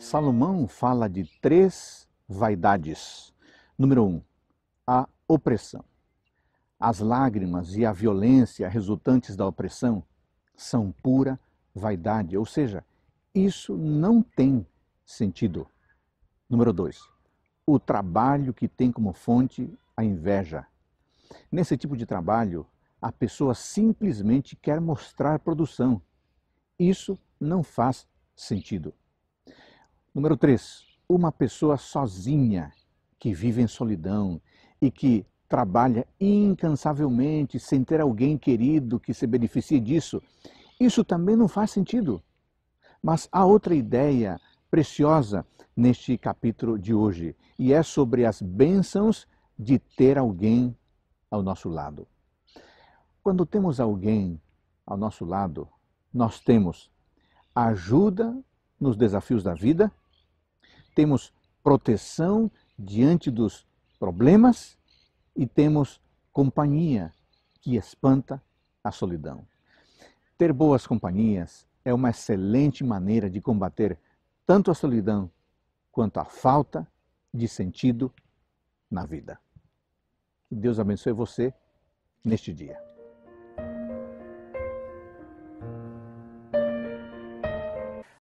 Salomão fala de três vaidades. Número um, a opressão. As lágrimas e a violência resultantes da opressão são pura vaidade, ou seja, isso não tem sentido. Número dois, o trabalho que tem como fonte a inveja. Nesse tipo de trabalho, a pessoa simplesmente quer mostrar produção. Isso não faz sentido. Número 3, uma pessoa sozinha que vive em solidão e que trabalha incansavelmente sem ter alguém querido que se beneficie disso. Isso também não faz sentido. Mas há outra ideia preciosa neste capítulo de hoje e é sobre as bênçãos de ter alguém ao nosso lado. Quando temos alguém ao nosso lado, nós temos ajuda nos desafios da vida temos proteção diante dos problemas e temos companhia que espanta a solidão. Ter boas companhias é uma excelente maneira de combater tanto a solidão quanto a falta de sentido na vida. Que Deus abençoe você neste dia.